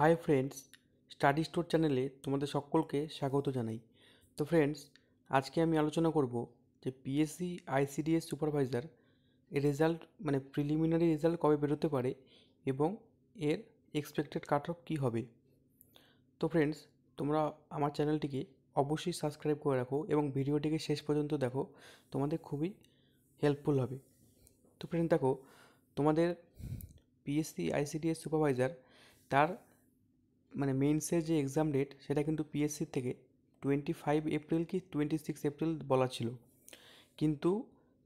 hi friends study store চ্যানেলে তোমাদের সকলকে স্বাগত জানাই তো ফ্রেন্ডস আজকে আমি আলোচনা করব যে পিএসসি আইসিডিএস সুপারভাইজার এর রেজাল্ট মানে প্রিলিমিনারি রেজাল্ট কবে বেরোতে পারে এবং এর এক্সপেক্টেড কাট অফ কী হবে তো ফ্রেন্ডস তোমরা আমার চ্যানেলটিকে অবশ্যই সাবস্ক্রাইব করে রাখো এবং ভিডিওটিকে শেষ পর্যন্ত দেখো তোমাদের খুবই হেল্পফুল হবে তো ফ্রেন্ড দেখো তোমাদের পিএসসি আইসিডিএস সুপারভাইজার তার মানে মেন্সের যে এক্সাম ডেট সেটা কিন্তু পিএসসির থেকে টোয়েন্টি ফাইভ এপ্রিল কি টোয়েন্টি সিক্স এপ্রিল বলা ছিল কিন্তু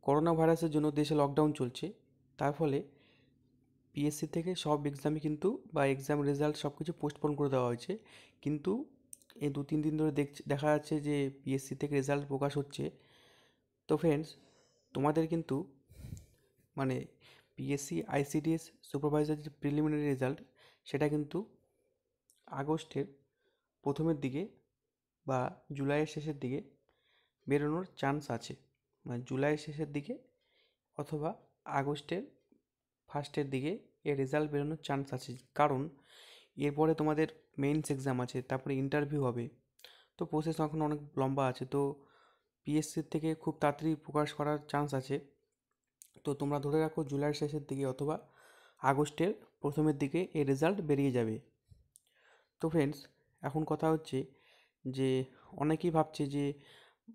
করোনা ভাইরাসের জন্য দেশে লকডাউন চলছে তার ফলে পিএসসি থেকে সব এক্সামই কিন্তু বা এক্সাম রেজাল্ট সব কিছু পোস্টপোন করে দেওয়া হয়েছে কিন্তু এই দু তিন দিন ধরে দেখা যাচ্ছে যে পিএসসি থেকে রেজাল্ট প্রকাশ হচ্ছে তো ফ্রেন্ডস তোমাদের কিন্তু মানে পিএসসি আইসিডিএস সুপারভাইজার যে প্রিলিমিনারি রেজাল্ট সেটা কিন্তু আগস্টের প্রথমের দিকে বা জুলাইয়ের শেষের দিকে বেরোনোর চান্স আছে মানে জুলাইয়ের শেষের দিকে অথবা আগস্টের ফার্স্টের দিকে এর রেজাল্ট বেরোনোর চান্স আছে কারণ এরপরে তোমাদের মেইনস এক্সাম আছে তারপরে ইন্টারভিউ হবে তো প্রসেস এখন অনেক লম্বা আছে তো পিএসসির থেকে খুব তাড়াতাড়ি প্রকাশ করার চান্স আছে তো তোমরা ধরে রাখো জুলাইয়ের শেষের দিকে অথবা আগস্টের প্রথমের দিকে এ রেজাল্ট বেরিয়ে যাবে তো ফ্রেন্ডস এখন কথা হচ্ছে যে অনেকেই ভাবছে যে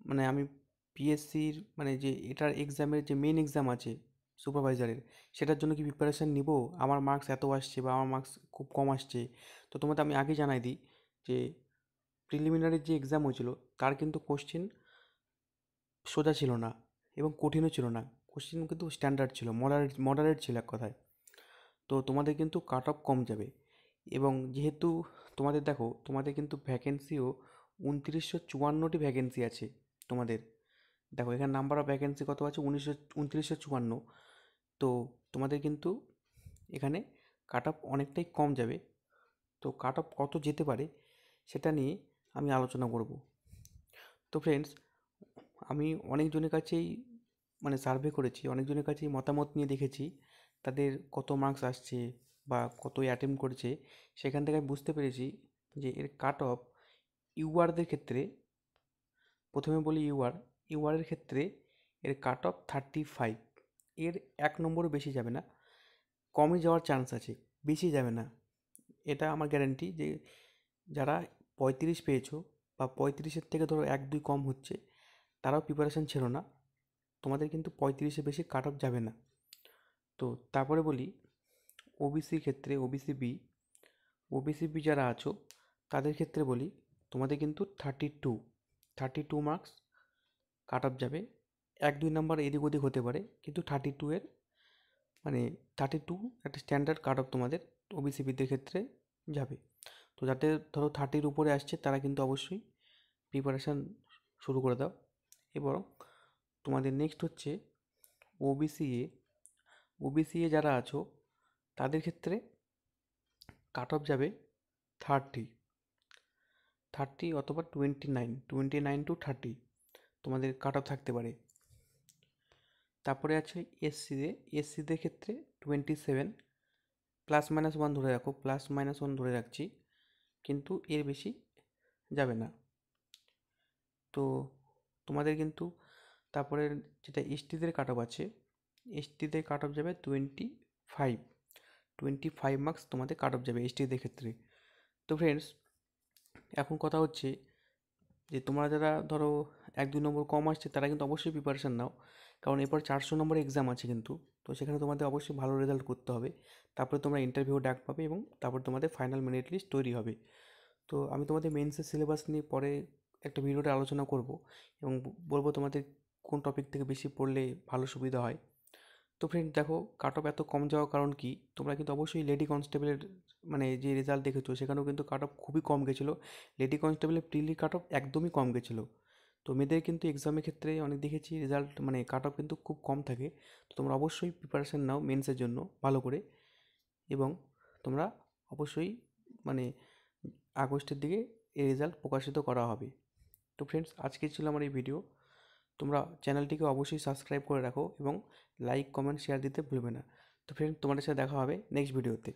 মানে আমি পিএসসির মানে যে এটার এক্সামের যে মেন এক্সাম আছে সুপারভাইজারের সেটার জন্য কি প্রিপারেশান নিব আমার মার্কস এত আসছে বা আমার মার্কস খুব কম আসছে তো তোমাদের আমি আগে জানাই দিই যে প্রিলিমিনারির যে এক্সাম হয়েছিল তার কিন্তু কোশ্চেন সোজা ছিল না এবং কঠিনও ছিল না কোশ্চেন কিন্তু স্ট্যান্ডার্ড ছিল মডারেট মডারেট ছিল এক কথায় তো তোমাদের কিন্তু কাট অফ কম যাবে এবং যেহেতু তোমাদের দেখো তোমাদের কিন্তু ভ্যাকেন্সিও উনত্রিশশো চুয়ান্নটি ভ্যাকেন্সি আছে তোমাদের দেখো এখানে নাম্বার অফ ভ্যাকেন্সি কত আছে উনিশশো উনত্রিশশো চুয়ান্ন তো তোমাদের কিন্তু এখানে কাট অফ অনেকটাই কম যাবে তো কাট অফ কত যেতে পারে সেটা নিয়ে আমি আলোচনা করব তো ফ্রেন্ডস আমি অনেকজনের কাছেই মানে সার্ভে করেছি অনেকজনের কাছেই মতামত নিয়ে দেখেছি তাদের কত মার্কস আসছে বা কত অ্যাটেম্প করেছে সেখান থেকে আমি বুঝতে পেরেছি যে এর কাট অফ ইউআরদের ক্ষেত্রে প্রথমে বলি ইউআর ইউআরের ক্ষেত্রে এর কাট অফ থার্টি ফাইভ এর এক নম্বরও বেশি যাবে না কমে যাওয়ার চান্স আছে বেশি যাবে না এটা আমার গ্যারেন্টি যে যারা পঁয়ত্রিশ পেয়েছো বা পঁয়ত্রিশের থেকে ধরো এক দুই কম হচ্ছে তারাও প্রিপারেশান ছিল না তোমাদের কিন্তু পঁয়ত্রিশে বেশি কাট অফ যাবে না তো তারপরে বলি ওবিসি ক্ষেত্রে ওবিসি বি ওবিসি বি যারা আছো তাদের ক্ষেত্রে বলি তোমাদের কিন্তু thirty two thirty two marks cut off যাবে এক দুই নম্বর এদিক ওদিক হতে পারে কিন্তু থার্টি টু এর মানে থার্টি টু একটা স্ট্যান্ডার্ড কাট অফ তোমাদের ওবিসি বিদের ক্ষেত্রে যাবে তো যাতে ধরো থার্টির উপরে আসছে তারা কিন্তু অবশ্যই প্রিপারেশান শুরু করে দাও এবং তোমাদের নেক্সট হচ্ছে ওবিসি এ ওবিসি এ যারা আছো তাদের ক্ষেত্রে কাট অফ যাবে থার্টি থার্টি অথবা twenty nine twenty nine to thirty তোমাদের কাট অফ থাকতে পারে তারপরে আছে এসসিতে এসসিদের ক্ষেত্রে twenty seven plus minus one ধরে রাখো প্লাস মাইনাস ওয়ান ধরে রাখছি কিন্তু এর বেশি যাবে না তো তোমাদের কিন্তু তারপরে যেটা এসটিদের কাট অফ আছে এসটিদের কাট অফ যাবে twenty five twenty five marks তোমাদের কাট অফ যাবে এসটিদের ক্ষেত্রে তো ফ্রেন্ডস এখন কথা হচ্ছে যে তোমরা যারা ধরো এক দুই নম্বর কম আসছে তারা কিন্তু অবশ্যই প্রিপারেশান নাও কারণ এরপর চারশো নম্বরের এক্সাম আছে কিন্তু তো সেখানে তোমাদের অবশ্যই ভালো রেজাল্ট করতে হবে তারপরে তোমরা ইন্টারভিউ ডাক পাবে এবং তারপর তোমাদের ফাইনাল মেরিট লিস্ট তৈরি হবে তো আমি তোমাদের মেন্সের সিলেবাস নিয়ে পরে একটা ভিডিওটা আলোচনা করব এবং বলবো তোমাদের কোন টপিক থেকে বেশি পড়লে ভালো সুবিধা হয় তো ফ্রেন্ড দেখো কাট অফ এত কম যাওয়ার কারণ কি তোমরা কিন্তু অবশ্যই লেডি কনস্টেবলের মানে যে রেজাল্ট দেখেছো সেখানেও কিন্তু কাট অফ খুবই কম গেছিলো লেডি কনস্টেবলের প্রিলি কাট অফ একদমই কম গেছিলো তো মেয়েদের কিন্তু এক্সামের ক্ষেত্রে অনেক দেখেছি রেজাল্ট মানে কাট অফ কিন্তু খুব কম থাকে তো তোমরা অবশ্যই প্রিপারেশান নাও মেন্সের জন্য ভালো করে এবং তোমরা অবশ্যই মানে আগস্টের দিকে এই রেজাল্ট প্রকাশিত করা হবে তো ফ্রেন্ডস আজকে ছিল আমার এই ভিডিও তোমরা চ্যানেলটিকে অবশ্যই সাবস্ক্রাইব করে রাখো এবং লাইক কমেন্ট শেয়ার দিতে ভুলবে না তো ফ্রেন্ড তোমাদের সাথে দেখা হবে নেক্সট ভিডিওতে